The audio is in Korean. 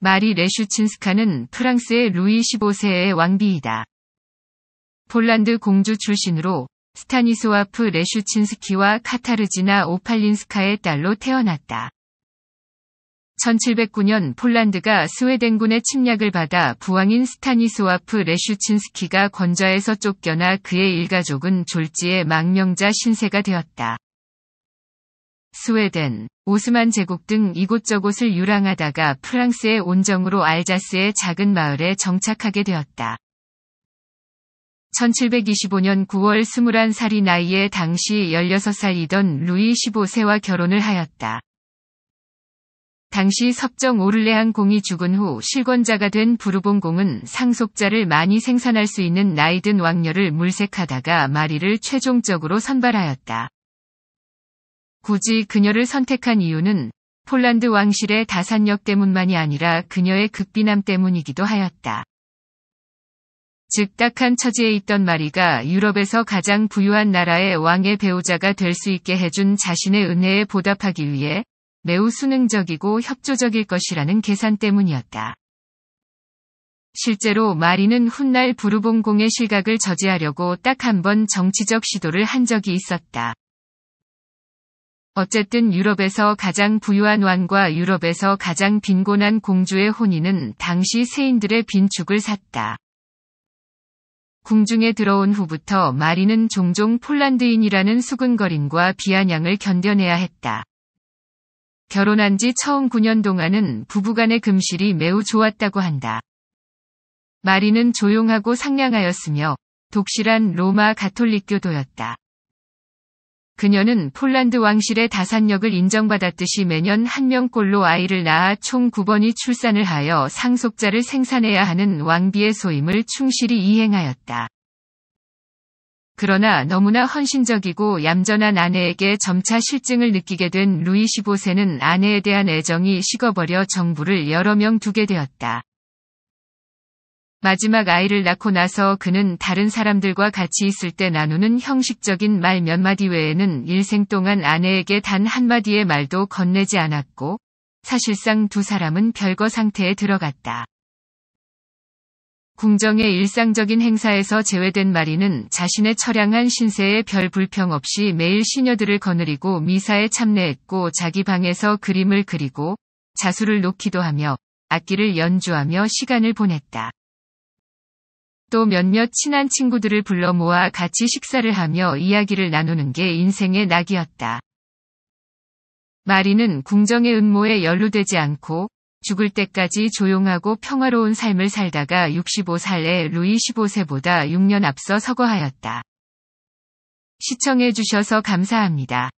마리 레슈친스카는 프랑스의 루이 15세의 왕비이다. 폴란드 공주 출신으로 스타니스와프 레슈친스키와 카타르지나 오팔린스카의 딸로 태어났다. 1709년 폴란드가 스웨덴군의 침략을 받아 부왕인 스타니스와프 레슈친스키가 권좌에서 쫓겨나 그의 일가족은 졸지에 망명자 신세가 되었다. 스웨덴, 오스만 제국 등 이곳저곳을 유랑하다가 프랑스의 온정으로 알자스의 작은 마을에 정착하게 되었다. 1725년 9월 21살이 나이에 당시 16살이던 루이 15세와 결혼을 하였다. 당시 섭정 오를레안 공이 죽은 후 실권자가 된 부르봉 공은 상속자를 많이 생산할 수 있는 나이든 왕녀를 물색하다가 마리를 최종적으로 선발하였다. 굳이 그녀를 선택한 이유는 폴란드 왕실의 다산력 때문만이 아니라 그녀의 극비남 때문이기도 하였다. 즉 딱한 처지에 있던 마리가 유럽에서 가장 부유한 나라의 왕의 배우자가 될 수 있게 해준 자신의 은혜에 보답하기 위해 매우 수능적이고 협조적일 것이라는 계산 때문이었다. 실제로 마리는 훗날 부르봉공의 실각을 저지하려고 딱 한 번 정치적 시도를 한 적이 있었다. 어쨌든 유럽에서 가장 부유한 왕과 유럽에서 가장 빈곤한 공주의 혼인은 당시 세인들의 빈축을 샀다. 궁중에 들어온 후부터 마리는 종종 폴란드인이라는 수근거림과 비아냥을 견뎌내야 했다. 결혼한 지 처음 9년 동안은 부부간의 금실이 매우 좋았다고 한다. 마리는 조용하고 상냥하였으며 독실한 로마 가톨릭교도였다. 그녀는 폴란드 왕실의 다산력을 인정받았듯이 매년 한 명꼴로 아이를 낳아 총 9번이 출산을 하여 상속자를 생산해야 하는 왕비의 소임을 충실히 이행하였다. 그러나 너무나 헌신적이고 얌전한 아내에게 점차 실증을 느끼게 된 루이 15세는 아내에 대한 애정이 식어버려 정부를 여러 명 두게 되었다. 마지막 아이를 낳고 나서 그는 다른 사람들과 같이 있을 때 나누는 형식적인 말 몇 마디 외에는 일생 동안 아내에게 단 한마디의 말도 건네지 않았고 사실상 두 사람은 별거 상태에 들어갔다. 궁정의 일상적인 행사에서 제외된 마리는 자신의 처량한 신세에 별 불평 없이 매일 시녀들을 거느리고 미사에 참례했고 자기 방에서 그림을 그리고 자수를 놓기도 하며 악기를 연주하며 시간을 보냈다. 또 몇몇 친한 친구들을 불러 모아 같이 식사를 하며 이야기를 나누는 게 인생의 낙이었다. 마리는 궁정의 음모에 연루되지 않고 죽을 때까지 조용하고 평화로운 삶을 살다가 65살에 루이 15세보다 6년 앞서 서거하였다. 시청해주셔서 감사합니다.